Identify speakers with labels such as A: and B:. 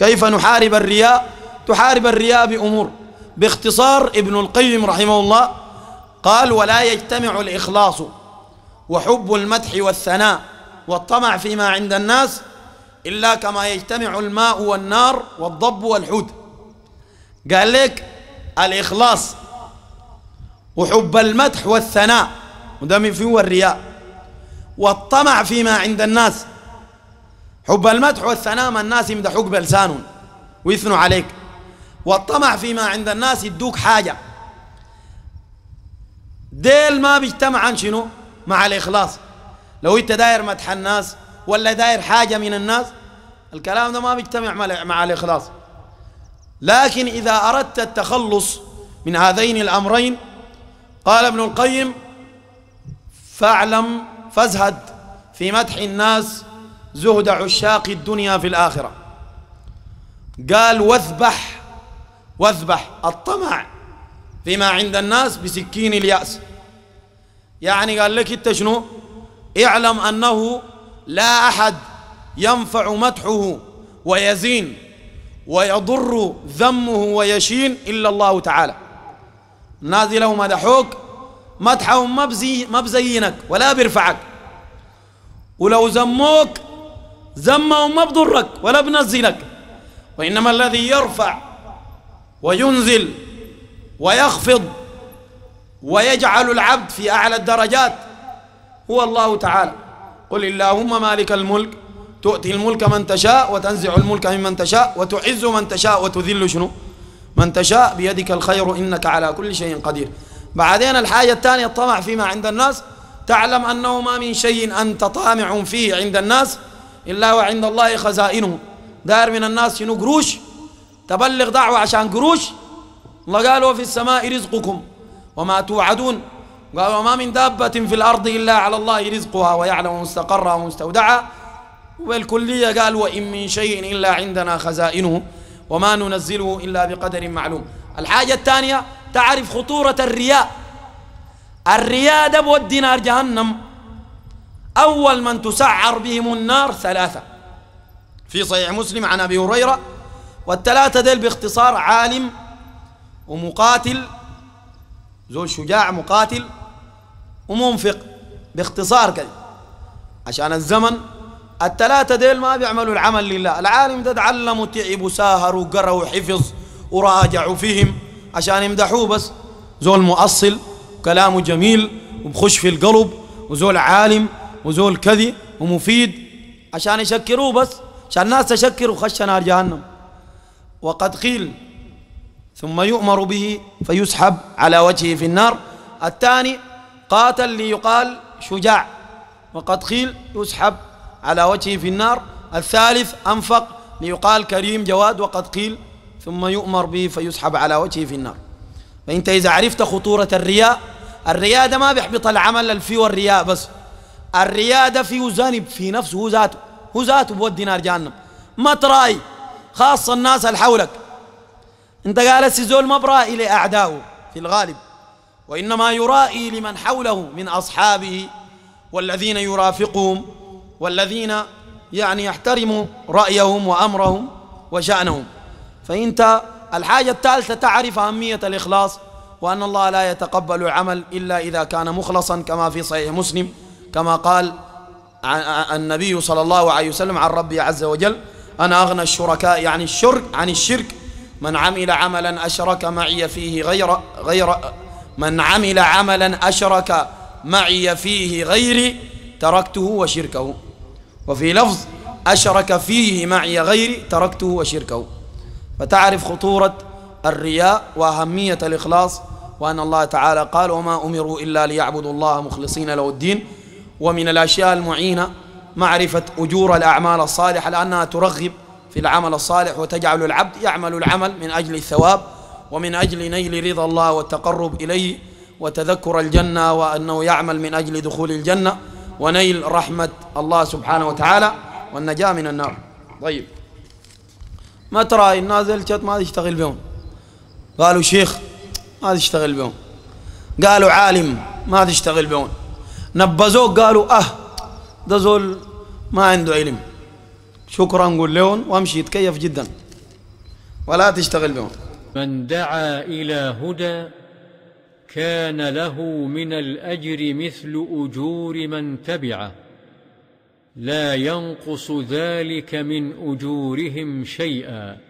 A: كيف نحارب الرياء تحارب الرياء بأمور باختصار ابن القيم رحمه الله قال ولا يجتمع الإخلاص وحب المدح والثناء والطمع فيما عند الناس إلا كما يجتمع الماء والنار والضب والحوت قال لك الإخلاص وحب المدح والثناء وده من فيه الرياء والطمع فيما عند الناس حب المدح والثناء ما الناس يمدحوك بلسانهم ويثنوا عليك والطمع فيما عند الناس يدوك حاجة ديل ما بيجتمع عن شنو مع الإخلاص لو أنت داير مدح الناس ولا داير حاجة من الناس الكلام ده ما بيجتمع مع الإخلاص لكن إذا أردت التخلص من هذين الأمرين قال ابن القيم فاعلم فازهد في مدح الناس زهد عشاق الدنيا في الآخرة قال واذبح واذبح الطمع فيما عند الناس بسكين اليأس يعني قال لك انت شنو اعلم أنه لا أحد ينفع مدحه ويزين ويضر ذمه ويشين إلا الله تعالى الناس لو مدحوك مدحهم ما بزينك ولا بيرفعك ولو زموك ذمه ما بضرك ولا بنزلك وإنما الذي يرفع وينزل ويخفض ويجعل العبد في أعلى الدرجات هو الله تعالى قل اللهم مالك الملك تؤتي الملك من تشاء وتنزع الملك ممن تشاء وتعز من تشاء وتذل شنو من تشاء بيدك الخير إنك على كل شيء قدير بعدين الحاجة الثانية الطمع فيما عند الناس تعلم أنه ما من شيء أنت طامع فيه عند الناس إلا وعند الله خزائنه دار من الناس شنو قروش تبلغ دعوة عشان قروش الله قال وفي السماء رزقكم وما توعدون قال وما من دابة في الأرض إلا على الله رزقها ويعلم مستقرها ومستودعها والكلية قال وإن من شيء إلا عندنا خزائنه وما ننزله إلا بقدر معلوم الحاجة الثانية تعرف خطورة الرياء الرياء ده بودي نار جهنم أول من تسعر بهم النار ثلاثة في صحيح مسلم عن أبي هريرة والثلاثة ديل باختصار عالم ومقاتل زول شجاع مقاتل ومنفق باختصار كذا عشان الزمن الثلاثة ديل ما بيعملوا العمل لله العالم ده تعلم وتعب وساهر وقرا وحفظ وراجع وفهم عشان يمدحوه بس زول مؤصل وكلامه جميل وبخش في القلب وزول عالم وزول كذي ومفيد عشان يشكروه بس عشان الناس تشكر وخش نار جهنم وقد قيل ثم يؤمر به فيسحب على وجهه في النار الثاني قاتل ليقال شجاع وقد قيل يسحب على وجهه في النار الثالث أنفق ليقال كريم جواد وقد قيل ثم يؤمر به فيسحب على وجهه في النار فأنت إذا عرفت خطورة الرياء الرياء ده ما بيحبط العمل الفي والرياء بس الريادة في ذنب في نفسه هو ذاته هو ذاته بودي نار جهنم ما تراي خاصة الناس اللي حولك انت قال السيزول ما برائي لأعدائه في الغالب وإنما يرائي لمن حوله من أصحابه والذين يرافقهم والذين يعني يحترموا رأيهم وأمرهم وشأنهم فإنت الحاجة الثالثة تعرف أهمية الإخلاص وأن الله لا يتقبل العمل إلا إذا كان مخلصا كما في صحيح مسلم كما قال النبي صلى الله عليه وسلم عن ربي عز وجل أنا أغنى الشركاء عن يعني الشرك عن الشرك من عمل عملا أشرك معي فيه غير غير من عمل عملا أشرك معي فيه غيري تركته وشركه وفي لفظ أشرك فيه معي غيري تركته وشركه فتعرف خطورة الرياء وأهمية الإخلاص وأن الله تعالى قال وما أمروا إلا ليعبدوا الله مخلصين له الدين ومن الأشياء المعينة معرفة أجور الأعمال الصالحة لأنها ترغب في العمل الصالح وتجعل العبد يعمل العمل من أجل الثواب ومن أجل نيل رضا الله والتقرب إليه وتذكر الجنة وأنه يعمل من أجل دخول الجنة ونيل رحمة الله سبحانه وتعالى والنجاة من النار طيب ما ترى الناس الجت ما تشتغل بهم قالوا شيخ ما تشتغل بهم قالوا عالم ما تشتغل بهم نبذوه قالوا اه ده زول ما عنده علم شكرا قول لهم وامشي يتكيف جدا ولا تشتغل بهم من دعا الى هدى كان له من الاجر مثل اجور من تبعه لا ينقص ذلك من اجورهم شيئا